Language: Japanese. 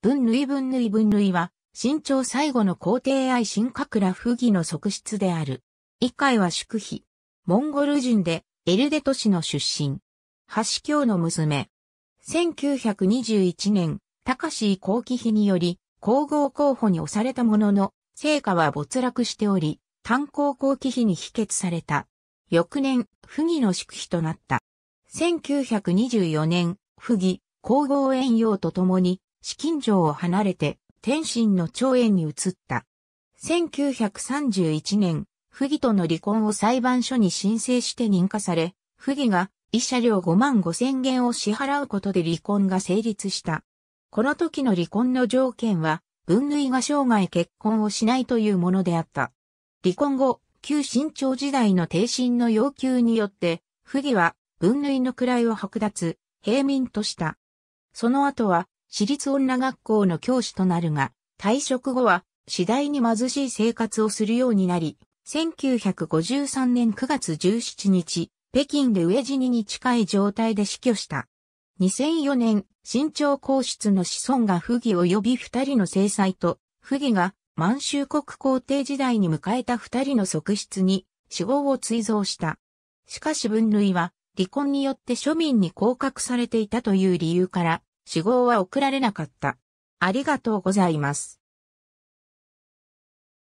分類分類分類は、新朝最後の皇帝愛新格ら不義の側室である。以下は祝妃。モンゴル人で、エルデト氏の出身。橋京の娘。1921年、高志後期妃により、皇后候補に押されたものの、成果は没落しており、炭鉱後期妃に否決された。翌年、不義の宿妃となった。1924年、不義、皇后遠洋と共に、資金城を離れて天津の長園に移った。1931年、不義との離婚を裁判所に申請して認可され、不義が医者料5万5千元を支払うことで離婚が成立した。この時の離婚の条件は、分類が生涯結婚をしないというものであった。離婚後、旧新朝時代の定身の要求によって、不義は分類の位を剥奪、平民とした。その後は、私立女学校の教師となるが、退職後は次第に貧しい生活をするようになり、1953年9月17日、北京で飢え死にに近い状態で死去した。2004年、新潮皇室の子孫が不義及び二人の制裁と、不義が満州国皇帝時代に迎えた二人の側室に死亡を追贈した。しかし分類は離婚によって庶民に降格されていたという理由から、死亡は送られなかった。ありがとうございます。